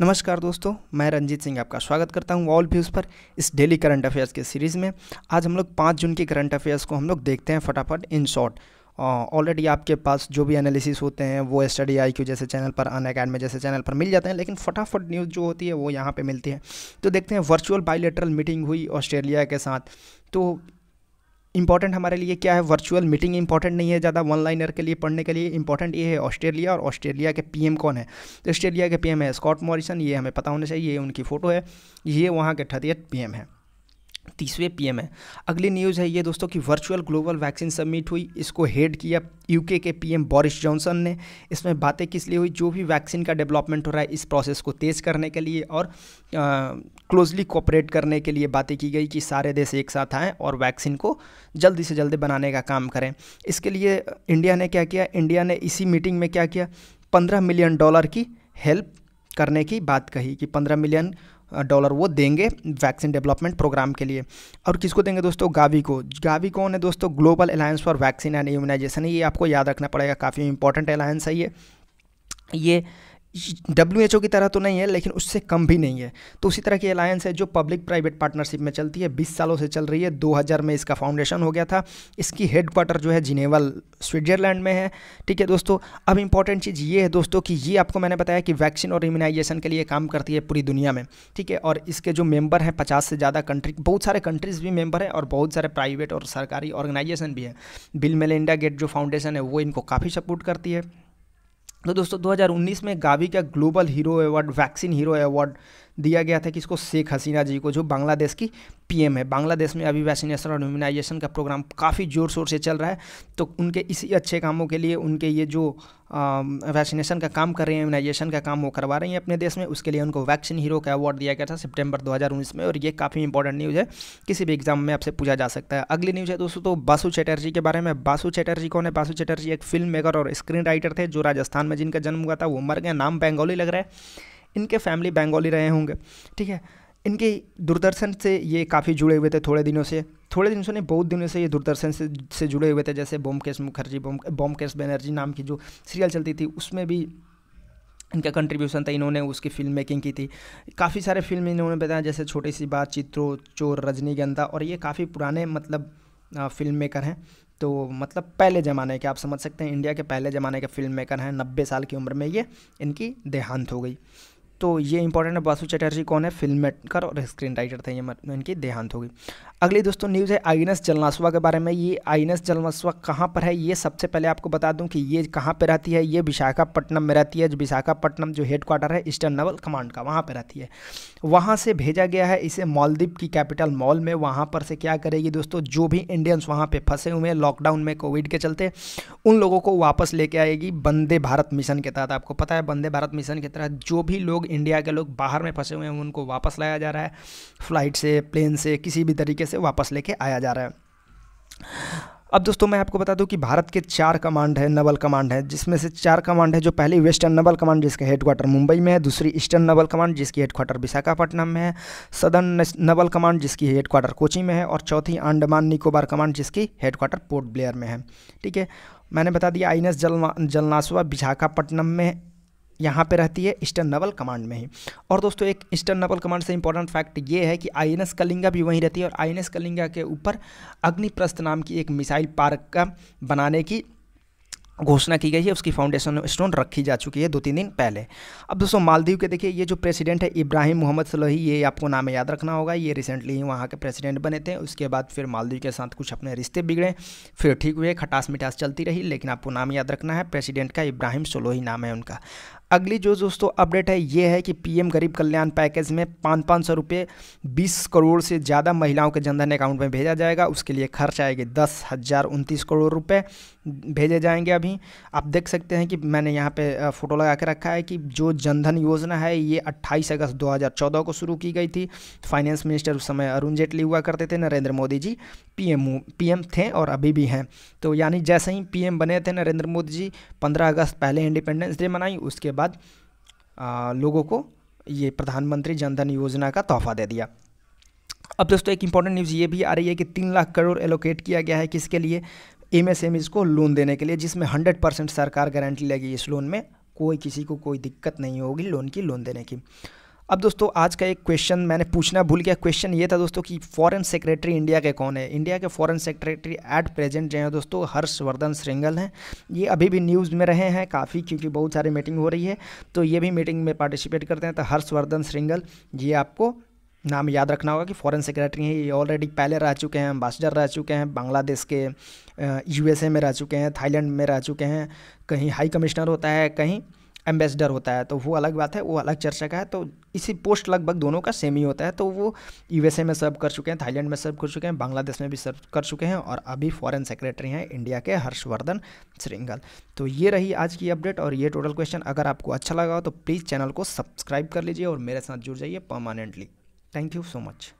नमस्कार दोस्तों मैं रंजीत सिंह आपका स्वागत करता हूं ऑल व्यूज़ पर इस डेली करंट अफेयर्स के सीरीज़ में आज हम लोग पाँच जून के करंट अफेयर्स को हम लोग देखते हैं फटाफट इन शॉर्ट ऑलरेडी आपके पास जो भी एनालिसिस होते हैं वो स्टडी आई क्यू जैसे चैनल पर अन अकेडमी जैसे चैनल पर मिल जाते हैं लेकिन फटाफट न्यूज़ जो होती है वो यहाँ पर मिलती है तो देखते हैं वर्चुअल बाईलेटरल मीटिंग हुई ऑस्ट्रेलिया के साथ तो इंपॉर्टेंट हमारे लिए क्या है वर्चुअल मीटिंग इंपॉर्टेंट नहीं है ज़्यादा वन लाइनर के लिए पढ़ने के लिए इंपॉर्टेंट ये है ऑस्ट्रेलिया और ऑस्ट्रेलिया के पीएम कौन है तो ऑस्ट्रेलिया के पीएम है स्कॉट मॉरिसन ये हमें पता होना चाहिए ये उनकी फ़ोटो है ये वहाँ के थर्टी पीएम है तीसवें पीएम है अगली न्यूज़ है ये दोस्तों कि वर्चुअल ग्लोबल वैक्सीन समिट हुई इसको हेड किया यूके के पीएम बोरिस जॉनसन ने इसमें बातें किस लिए हुई जो भी वैक्सीन का डेवलपमेंट हो रहा है इस प्रोसेस को तेज़ करने के लिए और क्लोजली कोऑपरेट करने के लिए बातें की गई कि सारे देश एक साथ आएँ और वैक्सीन को जल्दी से जल्दी बनाने का काम करें इसके लिए इंडिया ने क्या किया इंडिया ने इसी मीटिंग में क्या किया पंद्रह मिलियन डॉलर की हेल्प करने की बात कही कि पंद्रह मिलियन डॉलर वो देंगे वैक्सीन डेवलपमेंट प्रोग्राम के लिए और किसको देंगे दोस्तों गावी को गावी कौन है दोस्तों global alliance for vaccine and immunisation ये आपको याद रखना पड़ेगा काफ़ी इंपॉर्टेंट अलायंस है ये ये डब्ल्यू एच ओ की तरह तो नहीं है लेकिन उससे कम भी नहीं है तो उसी तरह की अलायंस है जो पब्लिक प्राइवेट पार्टनरशिप में चलती है 20 सालों से चल रही है 2000 में इसका फाउंडेशन हो गया था इसकी हेडक्वार्टर जो है जिनेवल स्विट्जरलैंड में है ठीक है दोस्तों अब इंपॉर्टेंट चीज़ ये है दोस्तों कि ये आपको मैंने बताया कि वैक्सीन और इम्यूनाइजेशन के लिए काम करती है पूरी दुनिया में ठीक है और इसके जो मेम्बर हैं पचास से ज़्यादा कंट्री बहुत सारे कंट्रीज़ भी मेम्बर हैं और बहुत सारे प्राइवेट और सरकारी ऑर्गेनाइजेशन भी हैं बिल इंडिया गेट जो फाउंडेशन है वो इनको काफ़ी सपोर्ट करती है तो दोस्तों 2019 में गावी का global hero award vaccine hero award दिया गया था किसको शेख हसीना जी को जो बांग्लादेश की पीएम है बांग्लादेश में अभी वैक्सीनेशन और इम्यूनाइजेशन का प्रोग्राम काफ़ी ज़ोर शोर से चल रहा है तो उनके इसी अच्छे कामों के लिए उनके ये जो वैक्सीनेशन का काम कर रही हैं इम्यूनाइजेशन का काम वो करवा रही हैं अपने देश में उसके लिए उनको वैक्सीन हीरो का अवार्ड दिया गया था सितंबर 2019 में और ये काफ़ी इंपॉर्टेंट न्यूज़ है किसी भी एग्जाम में आपसे पूछा जा सकता है अगली न्यूज़ है दोस्तों तो बासु चैटर्जी के बारे में बासु चैटर्जी कौन है बासु चैटर्जी एक फिल्म मेकर और स्क्रीन राइटर थे जो राजस्थान में जिनका जन्म हुआ था वो मर गए नाम बंगाली लग रहा है इनके फैमिली बंगाली रहे होंगे ठीक है इनके दूरदर्शन से ये काफ़ी जुड़े हुए थे थोड़े दिनों से थोड़े दिन सुने बहुत दिनों से ये दूरदर्शन से से जुड़े हुए थे जैसे बोमकेश मुखर्जी बोम बॉम्बकेश बनर्जी नाम की जो सीरियल चलती थी उसमें भी इनका कंट्रीब्यूशन था इन्होंने उसकी फिल्म मेकिंग की थी काफ़ी सारे फिल्म इन्होंने बताया जैसे छोटी सी बात चित्रो चोर रजनीगंधा और ये काफ़ी पुराने मतलब फिल्म मेकर हैं तो मतलब पहले ज़माने के आप समझ सकते हैं इंडिया के पहले ज़माने के फिल्म मेकर हैं नब्बे साल की उम्र में ये इनकी देहांत हो गई तो ये इंपॉर्टेंट है वासु चटर्जी कौन है फिल्म मेकर और स्क्रीन राइटर थे ये इनकी देहांत हो गई अगली दोस्तों न्यूज़ है आइनस जलनासवा के बारे में ये आइनस जलनासवा कहाँ पर है ये सबसे पहले आपको बता दूं कि ये कहाँ पर रहती है ये विशाखापट्टनम में रहती है जो विशाखापट्टनम जो हेडक्वार्टर है ईस्टर्न नेवल कमांड का वहाँ पर रहती है वहाँ से भेजा गया है इसे मालदीप की कैपिटल मॉल में वहाँ पर से क्या करेगी दोस्तों जो भी इंडियंस वहाँ पर फंसे हुए हैं लॉकडाउन में कोविड के चलते उन लोगों को वापस लेके आएगी वंदे भारत मिशन के तहत आपको पता है वंदे भारत मिशन के तहत जो भी लोग इंडिया के लोग बाहर में फंसे हुए हैं उनको वापस लाया जा रहा है फ्लाइट से प्लेन से किसी भी तरीके से से वापस लेके आया जा रहा है अब दोस्तों मैं आपको बता दूं कि भारत के चार कमांड है नवल कमांड है जिसमें से चार कमांड है जो पहली वेस्टर्न नवल कमांड जिसका हेडक्वार्टर मुंबई में है दूसरी ईस्टर्न नवल कमांड जिसकी हेडक्वार्टर विशाखापट्टनम में है सदर्न नवल कमांड जिसकी हेडक्वार्टर कोची में है और चौथी अंडमान निकोबार कमांड जिसकी हेडक्वार्टर पोर्ट ब्लेयर में है ठीक है मैंने बता दिया आई एन एस जलना विशाखापट्टनम में यहाँ पे रहती है ईस्टर्न नवल कमांड में ही और दोस्तों एक ईस्टर्न नवल कमांड से इंपॉर्टेंट फैक्ट ये है कि आईएनएस कलिंगा भी वहीं रहती है और आईएनएस कलिंगा के ऊपर अग्निप्रस्थ नाम की एक मिसाइल पार्क का बनाने की घोषणा की गई है उसकी फाउंडेशन स्टोन रखी जा चुकी है दो तीन दिन पहले अब दोस्तों मालदीव के देखिए ये जो प्रेसिडेंट है इब्राहिम मोहम्मद सलोही ये आपको नाम याद रखना होगा ये रिसेंटली ही वहाँ के प्रेसिडेंट बने थे उसके बाद फिर मालदीव के साथ कुछ अपने रिश्ते बिगड़े फिर ठीक हुए खटास मिठास चलती रही लेकिन आपको नाम याद रखना है प्रेसिडेंट का इब्राहिम सलोही नाम है उनका अगली जो दोस्तों अपडेट है ये है कि पीएम गरीब कल्याण पैकेज में पाँच पाँच सौ रुपये बीस करोड़ से ज़्यादा महिलाओं के जनधन अकाउंट में भेजा जाएगा उसके लिए खर्च आएगी दस हज़ार उनतीस करोड़ रुपये भेजे जाएंगे अभी आप देख सकते हैं कि मैंने यहाँ पे फ़ोटो लगा के रखा है कि जो जनधन योजना है ये 28 अगस्त 2014 को शुरू की गई थी फाइनेंस मिनिस्टर उस समय अरुण जेटली हुआ करते थे नरेंद्र मोदी जी पी एम थे और अभी भी हैं तो यानी जैसे ही पी बने थे नरेंद्र मोदी जी पंद्रह अगस्त पहले इंडिपेंडेंस डे मनाई उसके बाद आ, लोगों को ये प्रधानमंत्री जनधन योजना का तोहफा दे दिया अब दोस्तों एक इंपॉर्टेंट न्यूज़ ये भी आ रही है कि तीन लाख करोड़ एलोकेट किया गया है किसके लिए एम एस एम को लोन देने के लिए जिसमें हंड्रेड परसेंट सरकार गारंटी लगी इस लोन में कोई किसी को कोई दिक्कत नहीं होगी लोन की लोन देने की अब दोस्तों आज का एक क्वेश्चन मैंने पूछना भूल गया क्वेश्चन ये था दोस्तों कि फॉरेन सेक्रेटरी इंडिया के कौन है इंडिया के फॉरेन सेक्रेटरी एट प्रेजेंट जो है दोस्तों हर्षवर्धन श्रृंगल हैं ये अभी भी न्यूज़ में रहे हैं काफ़ी क्योंकि बहुत सारी मीटिंग हो रही है तो ये भी मीटिंग में पार्टिसिपेट करते हैं तो हर्षवर्धन श्रृंगल ये आपको नाम याद रखना होगा कि फॉरेन सेक्रेटरी हैं ये ऑलरेडी पहले रह चुके हैं अम्बासडर रह चुके हैं बांग्लादेश के यूएसए में रह चुके हैं थाईलैंड में रह चुके हैं कहीं हाई कमिश्नर होता है कहीं एम्बेसडर होता है तो वो अलग बात है वो अलग चर्चा का है तो इसी पोस्ट लगभग दोनों का सेम ही होता है तो वो यूएसए में सर्व कर चुके हैं थाईलैंड में सर्व कर चुके हैं बांग्लादेश में भी सर्व कर चुके हैं और अभी फॉरेन सेक्रेटरी हैं इंडिया के हर्षवर्धन श्रृंगल तो ये रही आज की अपडेट और ये टोटल क्वेश्चन अगर आपको अच्छा लगा हो तो प्लीज़ चैनल को सब्सक्राइब कर लीजिए और मेरे साथ जुड़ जाइए permanently thank you so much